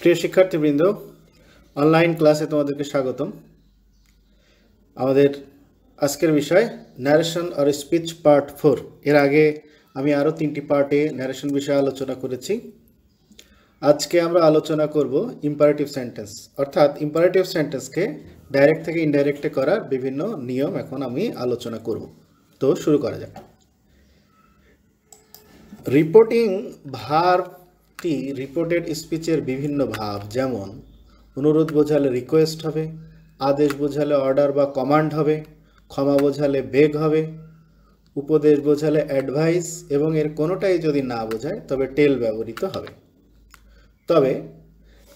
প্রিয় শিক্ষার্থীবৃন্দ অনলাইন ক্লাসে তোমাদেরকে স্বাগতম আমাদের আজকের বিষয় ন্যারেশন আর স্পিচ পার্ট ফোর এর আগে আমি আরও তিনটি পার্টে ন্যারেশন বিষয়ে আলোচনা করেছি আজকে আমরা আলোচনা করব ইম্পারেটিভ সেন্টেন্স অর্থাৎ ইম্পারেটিভ সেন্টেন্সকে ডাইরেক্ট থেকে ইনডাইরেক্টে করার বিভিন্ন নিয়ম এখন আমি আলোচনা করব তো শুরু করা যাক রিপোর্টিং ভার্ভ টি রিপোর্টেড স্পিচের বিভিন্ন ভাব যেমন অনুরোধ বোঝালে রিকোয়েস্ট হবে আদেশ বোঝালে অর্ডার বা কমান্ড হবে ক্ষমা বোঝালে বেগ হবে উপদেশ বোঝালে অ্যাডভাইস এবং এর কোনোটাই যদি না বোঝায় তবে টেল ব্যবহৃত হবে তবে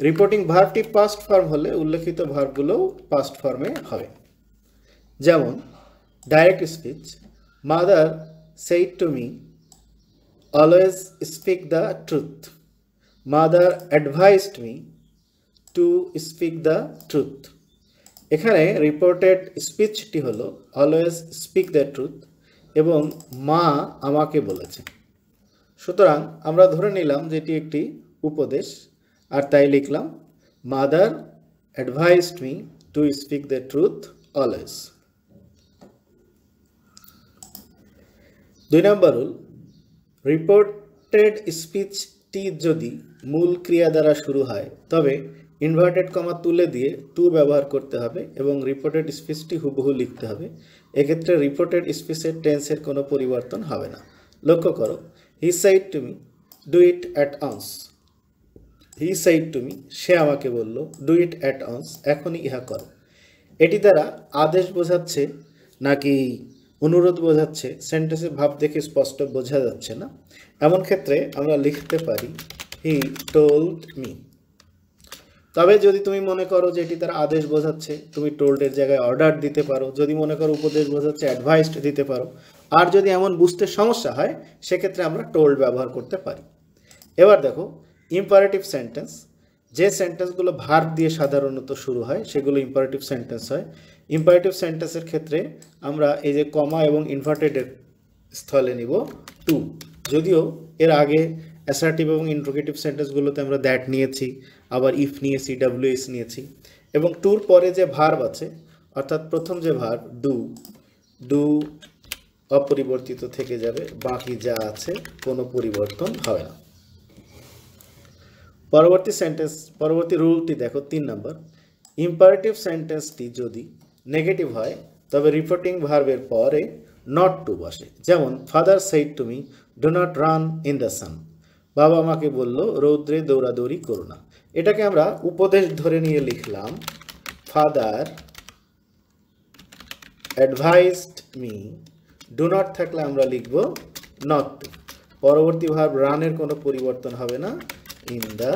রিপোর্টিং ভার্বটি পাস্ট ফর্ম হলে উল্লেখিত ভার্বগুলোও পাস্ট ফর্মে হবে যেমন direct speech mother said to me always speak the truth mother advised me to speak the truth এখানে রিপোর্টেড স্পিচটি হল অলওয়েজ স্পিক দ্য ট্রুথ এবং মা আমাকে বলেছে সুতরাং আমরা ধরে নিলাম যে এটি একটি উপদেশ আর তাই লিখলাম mother advised me to speak the truth always দুই নম্বর রুল রিপোর্টেড স্পিচ টি যদি মূল ক্রিয়া দ্বারা শুরু হয় তবে ইনভার্টেড কমা তুলে দিয়ে টু ব্যবহার করতে হবে এবং রিপোর্টেড স্পিচটি হুবহু লিখতে হবে এক্ষেত্রে রিপোর্টেড স্পিচের টেন্সের কোনো পরিবর্তন হবে না লক্ষ্য করো he said to me do it at once he said to me সে আমাকে বলল ডু ইট অ্যাট আউন্স এখনই ইহা করো এটি দ্বারা আদেশ বোঝাচ্ছে নাকি অনুরোধ বোঝাচ্ছে সেন্টেন্সে ভাব দেখে স্পষ্ট বোঝা যাচ্ছে না এমন ক্ষেত্রে আমরা লিখতে পারি হি টোল্ড মি তবে যদি তুমি মনে করো যে এটি তার আদেশ বোঝাচ্ছে তুমি টোল্ডের জায়গায় অর্ডার দিতে পারো যদি মনে করো উপদেশ বোঝাচ্ছে অ্যাডভাইসড দিতে পারো আর যদি এমন বুঝতে সমস্যা হয় সেক্ষেত্রে আমরা টোল্ড ব্যবহার করতে পারি এবার দেখো ইম্পারেটিভ সেন্টেন্স যে সেন্টেন্সগুলো ভার্ব দিয়ে সাধারণত শুরু হয় সেগুলো ইম্পারেটিভ সেন্টেন্স হয় ইম্পারেটিভ সেন্টেন্সের ক্ষেত্রে আমরা এই যে কমা এবং ইনভার্টেডের স্থলে নিব টু যদিও এর আগে অ্যাসার্টিভ এবং ইন্ট্রোগেটিভ সেন্টেন্সগুলোতে আমরা দ্যাট নিয়েছি আবার ইফ নিয়েছি ডাব্লিউএস নিয়েছি এবং টুর পরে যে ভার্ব আছে অর্থাৎ প্রথম যে ভার ডু ডু অপরিবর্তিত থেকে যাবে বাকি যা আছে কোনো পরিবর্তন হবে না পরবর্তী সেন্টেন্স পরবর্তী রুলটি দেখো তিন নম্বর ইম্পারেটিভ সেন্টেন্সটি যদি নেগেটিভ হয় তবে রিপোর্টিং ভার্বের পরে নট টু বসে যেমন father said me do not run in the sun বাবা আমাকে বলল রৌদ্রে দৌড়াদৌড়ি করো না এটাকে আমরা উপদেশ ধরে নিয়ে লিখলাম father advised me do not থাকলে আমরা লিখব নট টু পরবর্তী ভার্ব রানের কোনো পরিবর্তন হবে না ইন দ্য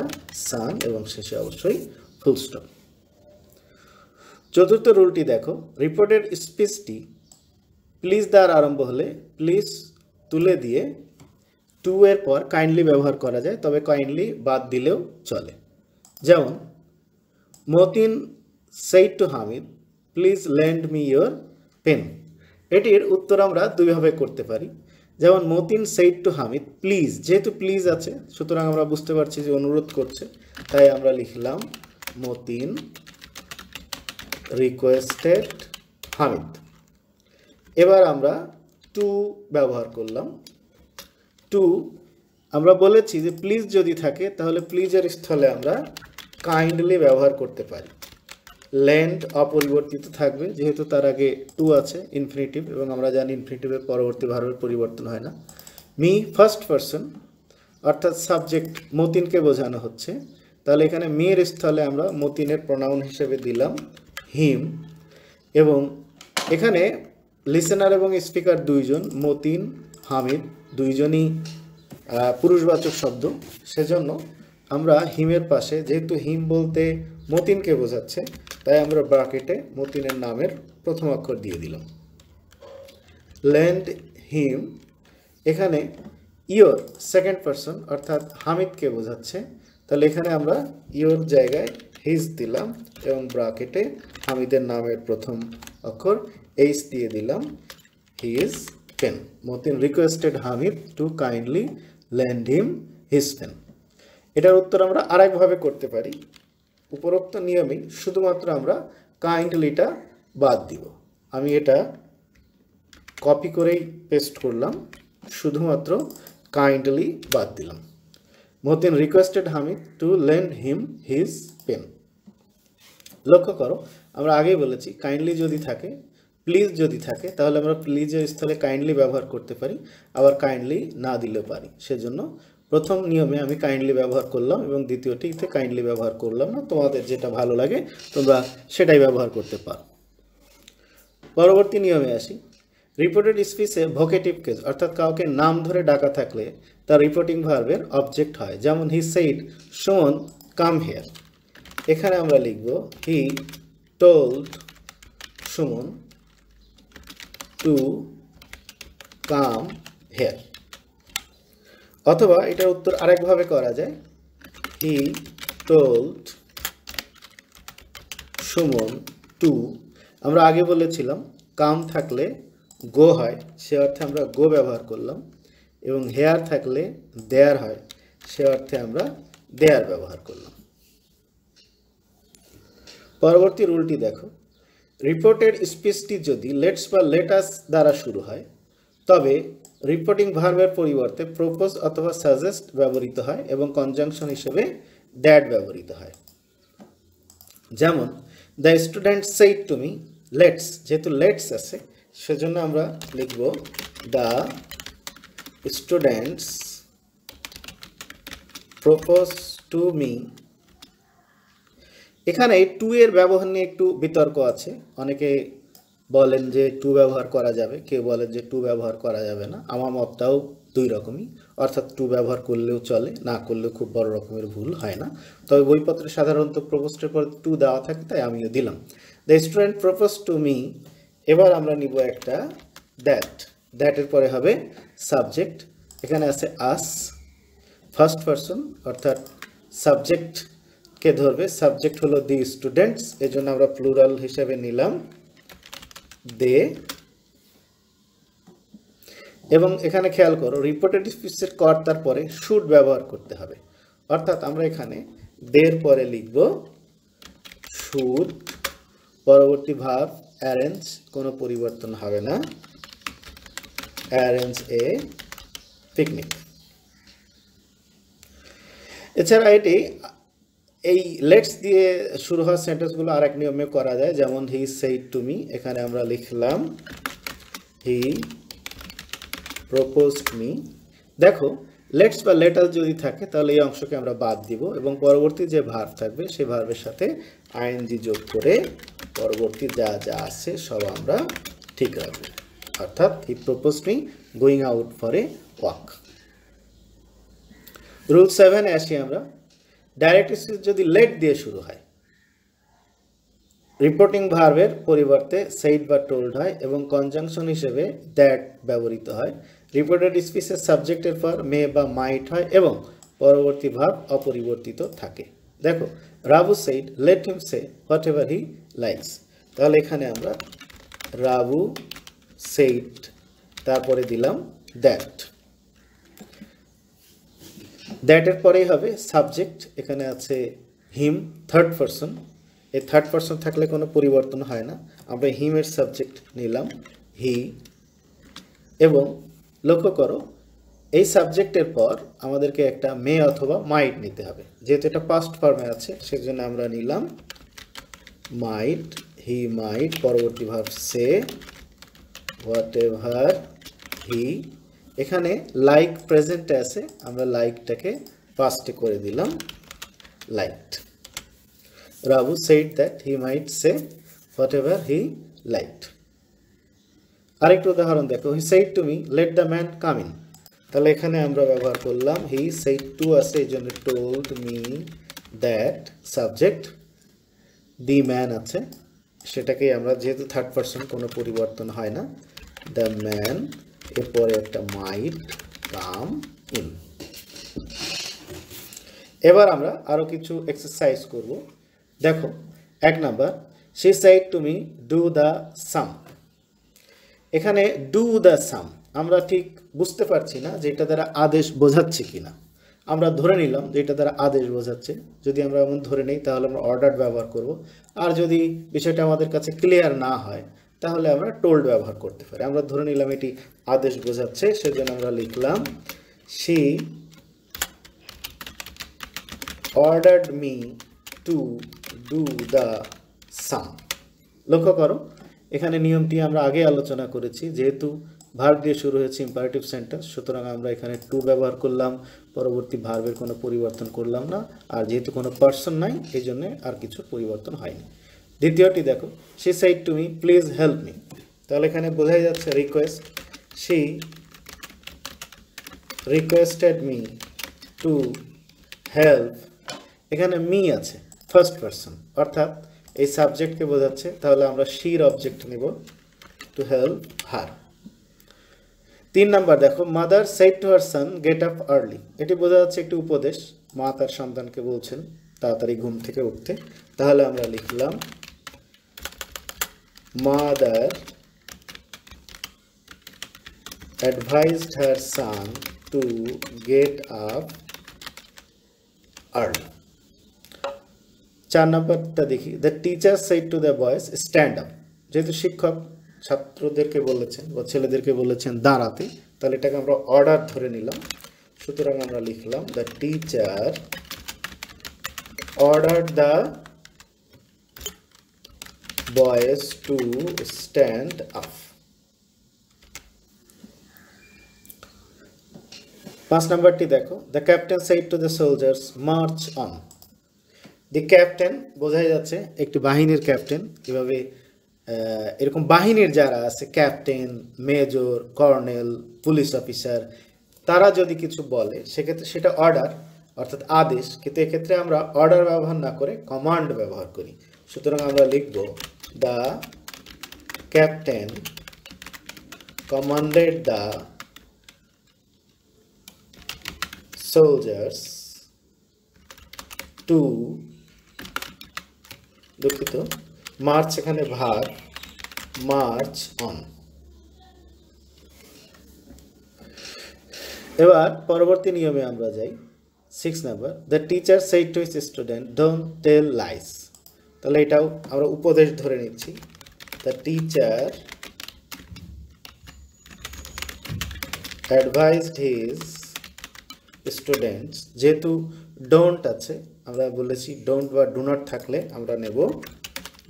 সান এবং শেষে অবশ্যই ফুলস্টপ চতুর্থ রুলটি দেখো রিপোর্টের স্পিচটি প্লিজ দ্বার আরম্ভ হলে প্লিজ তুলে দিয়ে টু এর পর কাইন্ডলি ব্যবহার করা যায় তবে কাইন্ডলি বাদ দিলেও চলে যেমন Matin said to Hamid please lend me your pen এটির উত্তর আমরা দুইভাবে করতে পারি যেমন Matin said to Hamid please যেহেতু প্লিজ আছে সুতরাং আমরা বুঝতে পারছি যে অনুরোধ করছে তাই আমরা লিখলাম মতিন রিকোয়েস্টেড হামিদ এবার আমরা টু ব্যবহার করলাম টু আমরা বলেছি যে প্লিজ যদি থাকে তাহলে প্লিজের স্থলে আমরা কাইন্ডলি ব্যবহার করতে পারি ল্যান্ড অপরিবর্তিত থাকবে যেহেতু তার আগে টু আছে ইনফিনিটিভ এবং আমরা জানি ইনফিনিটিভের পরবর্তী ভারতের পরিবর্তন হয় না মি ফার্স্ট পারসন অর্থাৎ সাবজেক্ট মতিনকে বোঝানো হচ্ছে তাহলে এখানে মেয়ের স্থলে আমরা মতিনের প্রোনাউন হিসেবে দিলাম হিম এবং এখানে লিসেনার এবং স্পিকার দুইজন মতিন হামিদ দুইজনই পুরুষবাচক শব্দ সেজন্য আমরা হিমের পাশে যেহেতু হিম বলতে মতিনকে বোঝাচ্ছে তাই আমরা ব্রাকেটে মতিনের নামের প্রথম অক্ষর দিয়ে দিলাম ল্যান্ড হিম এখানে ইয়োর সেকেন্ড পারসন অর্থাৎ হামিদকে বোঝাচ্ছে তাহলে এখানে আমরা ইয়োর জায়গায় হিজ দিলাম এবং ব্রাকেটে হামিদের নামের প্রথম অক্ষর এইচ দিয়ে দিলাম his pen Matin requested Hamid to kindly lend him his pen এটার উত্তর আমরা আরেকভাবে করতে পারি উপরোক্ত নিয়মেই শুধুমাত্র আমরা কাইন্ডলিটা বাদ দিব আমি এটা কপি করেই পেস্ট করলাম শুধুমাত্র কাইন্ডলি বাদ দিলাম Matin requested Hamid to lend him his pen লক্ষ্য করো আমরা আগেই বলেছি কাইন্ডলি যদি থাকে প্লিজ যদি থাকে তাহলে আমরা প্লিজের স্থলে কাইন্ডলি ব্যবহার করতে পারি আবার কাইন্ডলি না দিলেও পারি সেজন্য প্রথম নিয়মে আমি কাইন্ডলি ব্যবহার করলাম এবং দ্বিতীয়টিতে কাইন্ডলি ব্যবহার করলাম না তোমাদের যেটা ভালো লাগে তোমরা সেটাই ব্যবহার করতে পারো পরবর্তী নিয়মে আসি রিপোর্টেড স্পিসে ভোকেটিভ কেস অর্থাৎ কাউকে নাম ধরে ডাকা থাকলে তার রিপোর্টিং ভার্বের অবজেক্ট হয় যেমন হি সেইড শোন কাম হেয়ার এখানে আমরা লিখব he told Suman to come here অথবা এটার উত্তর আরেকভাবে করা যায় হি টোল্ড সুমন টু আমরা আগে বলেছিলাম কাম থাকলে গো হয় সে অর্থে আমরা গো ব্যবহার করলাম এবং হেয়ার থাকলে দেয়ার হয় সে অর্থে আমরা দেয়ার ব্যবহার করলাম পরবর্তী রুলটি দেখো রিপোর্টের স্পিচটি যদি লেটস বা লেটাস দ্বারা শুরু হয় তবে রিপোর্টিং ভার্বের পরিবর্তে প্রোপোজ অথবা সাজেস্ট ব্যবহৃত হয় এবং কনজাংশন হিসেবে ড্যাড ব্যবহৃত হয় যেমন the student said to me let's যেহেতু লেটস আছে সেজন্য আমরা লিখব the students propose to me এখানে টু এর ব্যবহার নিয়ে একটু বিতর্ক আছে অনেকে বলেন যে টু ব্যবহার করা যাবে কেউ বলেন যে টু ব্যবহার করা যাবে না আমার মতটাও দুই রকমই অর্থাৎ টু ব্যবহার করলেও চলে না করলেও খুব বড় রকমের ভুল হয় না তবে বইপত্রে সাধারণত প্রপোস্টের পর টু দেওয়া থাকে তাই আমিও দিলাম the student propose to me এবার আমরা নিব একটা দ্যাট দ্যাটের পরে হবে সাবজেক্ট এখানে আছে আস ফার্স্ট পারসন অর্থাৎ সাবজেক্ট কে ধরবে সাবজেক্ট হলো দি স্টুডেন্টস এজন্য আমরা প্লুরাল হিসাবে নিলাম দে এবং এখানে খেয়াল করো রিপোর্টেটিভ স্পিচের কর তারপরে শুড ব্যবহার করতে হবে অর্থাৎ আমরা এখানে দের পরে লিখব শুড পরবর্তী ভাব অ্যারেঞ্জ কোনো পরিবর্তন হবে না অ্যারেঞ্জ এ পিকনিক এছাড়া এটি এই লেটস দিয়ে শুরু হওয়া সেন্টেন্সগুলো আরেক নিয়মে করা যায় যেমন হি সেই টু মি এখানে আমরা লিখলাম হি প্রপোজ মি দেখো লেটস বা লেটার যদি থাকে তাহলে এই অংশকে আমরা বাদ দিব এবং পরবর্তী যে ভার থাকবে সেই ভার্বের সাথে আইএনজি যোগ করে পরবর্তী যা যা আছে সব আমরা ঠিক রাখবো অর্থাৎ he propose me going out for a walk rule seven আসি আমরা ডাইরেক্টরিসিস যদি লেট দিয়ে শুরু হয় রিপোর্টিং ভার্বের পরিবর্তে সেইড বা টোল্ড হয় এবং কনজাংশন হিসেবে দ্যাট ব্যবহৃত হয় রিপোর্টেড স্পিসের সাবজেক্টের পর মে বা মাইট হয় এবং পরবর্তী ভাব অপরিবর্তিত থাকে দেখো Rabu said let him say whatever he likes তাহলে এখানে আমরা রাবু সেইড তারপরে দিলাম দ্যাট দ্যাটের পরেই হবে সাবজেক্ট এখানে আছে হিম থার্ড পারসন এই থার্ড পারসন থাকলে কোনো পরিবর্তন হয় না আমরা হিমের সাবজেক্ট নিলাম হি এবং লক্ষ্য করো এই সাবজেক্টের পর আমাদেরকে একটা মে অথবা মাইট নিতে হবে যেহেতু এটা পাস্ট ফর্মে আছে সেজন্য আমরা নিলাম মাইট হি মাইট পরবর্তী verb say whatever he এখানে লাইক প্রেজেন্টে আছে আমরা লাইকটাকে ফার্স্টে করে দিলাম like Rabu said that he might say whatever he like আরেকটা উদাহরণ দেখো he said to me let the man come in তাহলে এখানে আমরা ব্যবহার করলাম হি সেইড টু আছে এই জন্য told me that subject the man আছে সেটাকেই আমরা যেহেতু থার্ড পার্সন কোনো পরিবর্তন হয় না দ্য ম্যান এরপরে একটা মাইট কাম ইন এবার আমরা আরও কিছু এক্সারসাইজ করব দেখো এক নাম্বার সে সাইড তুমি ডু দ্য সাম এখানে ডু দ্য সাম আমরা ঠিক বুঝতে পারছি না যে এটা দ্বারা আদেশ বোঝাচ্ছে কি না আমরা ধরে নিলাম যে এটা দ্বারা আদেশ বোঝাচ্ছে যদি আমরা এমন ধরে নিই তাহলে আমরা অর্ডার ব্যবহার করব আর যদি বিষয়টা আমাদের কাছে ক্লিয়ার না হয় তাহলে আমরা টোল্ড ব্যবহার করতে পারি আমরা ধরে নিলাম এটি আদেশ বোঝাচ্ছে সেজন্য আমরা লিখলাম she ordered me to do the same লক্ষ্য করো এখানে নিয়মটি আমরা আগে আলোচনা করেছি যেহেতু ভার্ব দিয়ে শুরু হয়েছে ইম্পারেটিভ সেন্টেন্স সুতরাং আমরা এখানে টু ব্যবহার করলাম পরবর্তী ভার্বের কোনো পরিবর্তন করলাম না আর যেহেতু কোনো পার্সন নাই এই জন্যে আর কিছু পরিবর্তন হয়নি দ্বিতীয়টি দেখো she said to me please help me তাহলে এখানে বোঝাই যাচ্ছে request she requested me to help এখানে মি আছে ফার্স্ট পারসন অর্থাৎ এই সাবজেক্টকে বোঝাচ্ছে তাহলে আমরা শির অবজেক্ট নেব টু হেল্প হার তিন নাম্বার দেখো mother said to her son get up early এটি বোঝা যাচ্ছে একটি উপদেশ মা তার সন্তানকে বলছেন তাড়াতাড়ি ঘুম থেকে উঠতে তাহলে আমরা লিখলাম mother advised her son to get up early. চার নম্বরটা দেখি the teacher said to the boys stand up যেহেতু শিক্ষক ছাত্রদেরকে বলেছেন বা ছেলেদেরকে বলেছেন দাঁড়াতে তাহলে এটাকে আমরা অর্ডার ধরে নিলাম সুতরাং আমরা লিখলাম the teacher order the boys to stand up পাঁচ নাম্বারটি দেখো the captain said to the soldiers march on the captain বোঝাই যাচ্ছে একটি বাহিনীর ক্যাপ্টেন কীভাবে এরকম বাহিনীর যারা আছে captain major colonel police officer তারা যদি কিছু বলে সেক্ষেত্রে সেটা অর্ডার অর্থাৎ আদেশ কিন্তু এক্ষেত্রে আমরা অর্ডার ব্যবহার না করে কমান্ড ব্যবহার করি সুতরাং আমরা লিখব the captain commanded the soldiers to দুঃখিত মার্চ এখানে ভাগ মার্চ অন এবার পরবর্তী নিয়মে আমরা যাই six number the teacher said to student don't tell lies তাহলে এটাও আমরা উপদেশ ধরে নিচ্ছি the teacher advised his students যেহেতু ডোন্ট আছে আমরা বলেছি ডোন্ট বা ডু নট থাকলে আমরা নেব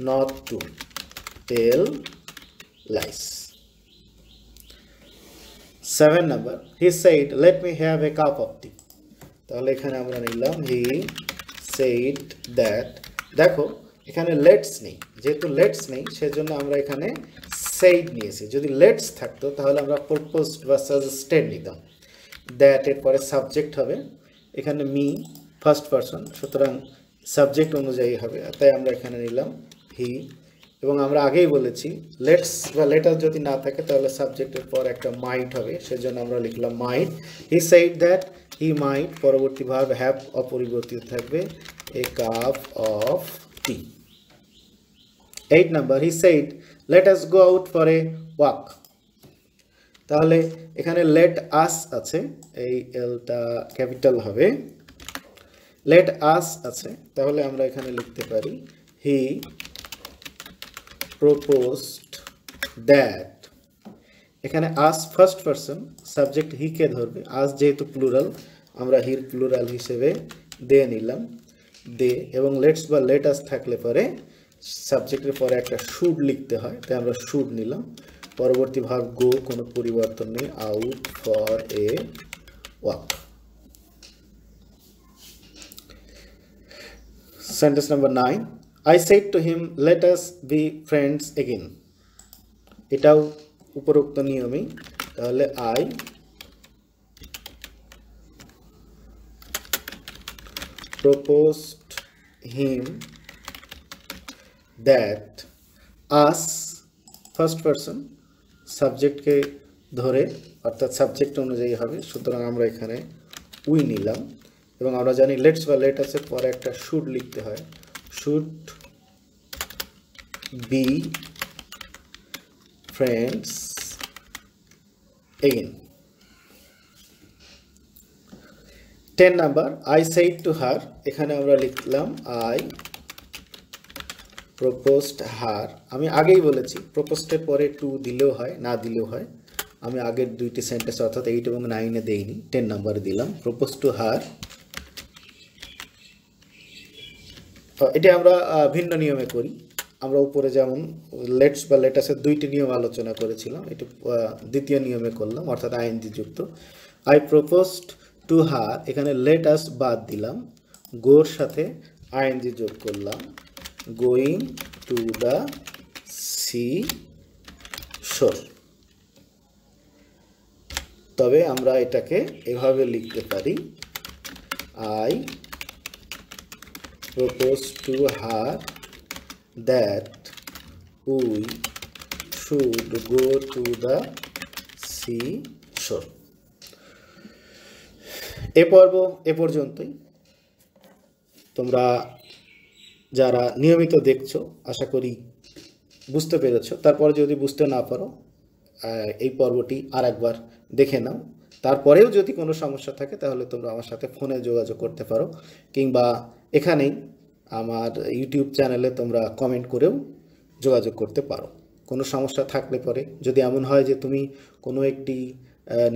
not to tell lies seven number he said let me have a cup of tea তাহলে এখানে আমরা নিলাম হি সেইড দ্যাট দেখো এখানে লেটস নেই যেহেতু লেটস নেই সেজন্য আমরা এখানে সেইড নিয়েছি যদি লেটস থাকতো তাহলে আমরা প্রপোজড বা সাজেস্টেড নিতাম দ্যাট এর পরে সাবজেক্ট হবে এখানে মি ফার্স্ট পারসন সুতরাং সাবজেক্ট অনুযায়ী হবে তাই আমরা এখানে নিলাম হি এবং আমরা আগেই বলেছি লেটস বা লেটার যদি না থাকে তাহলে সাবজেক্টের পর একটা মাইট হবে সেজন্য আমরা লিখলাম মাইট he said that he might পরবর্তী ভাব হ্যাভ অপরিবর্তিত থাকবে a cup of tea 8 number he said let us go out for a walk তাহলে এখানে লেট us আছে এই টা ক্যাপিটাল হবে লেট us আছে তাহলে আমরা এখানে লিখতে পারি হি proposed দ্যাট এখানে first ফার্স্ট subject সাবজেক্ট কে ধরবে us যেহেতু প্লুরাল আমরা হির প্লুরাল হিসেবে দে নিলাম দে এবং লেটস বা লেটাস থাকলে পরে সাবজেক্টের পরে একটা শুড লিখতে হয় তাই আমরা শুড নিলাম পরবর্তী ভাব গো কোনো পরিবর্তন নেই out for a walk sentence number nine I said to him let us be friends again এটাও উপরোক্ত নিয়মেই তাহলে I proposed him that us first person সাবজেক্টকে ধরে অর্থাৎ সাবজেক্ট অনুযায়ী হবে সুতরাং আমরা এখানে উই নিলাম এবং আমরা জানি লেটস বা লেট আছে পরে একটা শুট লিখতে হয় should be friends again ten number I said to her এখানে আমরা লিখলাম আই প্রপোস্ট হার আমি আগেই বলেছি প্রপোস্টের পরে টু দিলেও হয় না দিলেও হয় আমি আগের দুইটি সেন্টেন্স অর্থাৎ এইট এবং নাইনে দেইনি টেন নাম্বারে দিলাম প্রপোজ টু হার এটা আমরা ভিন্ন নিয়মে করি আমরা উপরে যেমন লেটস বা লেটাসের দুইটি নিয়ম আলোচনা করেছিলাম এটি দ্বিতীয় নিয়মে করলাম অর্থাৎ আইনজি যুক্ত আই প্রোপোজ টু হার এখানে লেটাস বাদ দিলাম গোর সাথে আইনজি যোগ করলাম going to the sea shore তবে আমরা এটাকে এভাবে লিখতে পারি I propose to her that we should go to the sea shore এ পর্ব এ পর্যন্তই তোমরা যারা নিয়মিত দেখছো আশা করি বুঝতে পেরেছ তারপরে যদি বুঝতে না পারো এই পর্বটি আর একবার দেখে নাও তারপরেও যদি কোনো সমস্যা থাকে তাহলে তোমরা আমার সাথে ফোনে যোগাযোগ করতে পারো কিংবা এখানেই আমার ইউটিউব চ্যানেলে তোমরা কমেন্ট করেও যোগাযোগ করতে পারো কোনো সমস্যা থাকলে পরে যদি এমন হয় যে তুমি কোনো একটি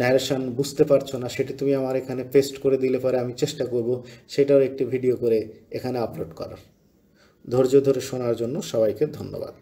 ন্যারেশন বুঝতে পারছো না সেটি তুমি আমার এখানে পেস্ট করে দিলে পরে আমি চেষ্টা করব সেটাও একটি ভিডিও করে এখানে আপলোড করার ধৈর্য ধরে শোনার জন্য সবাইকে ধন্যবাদ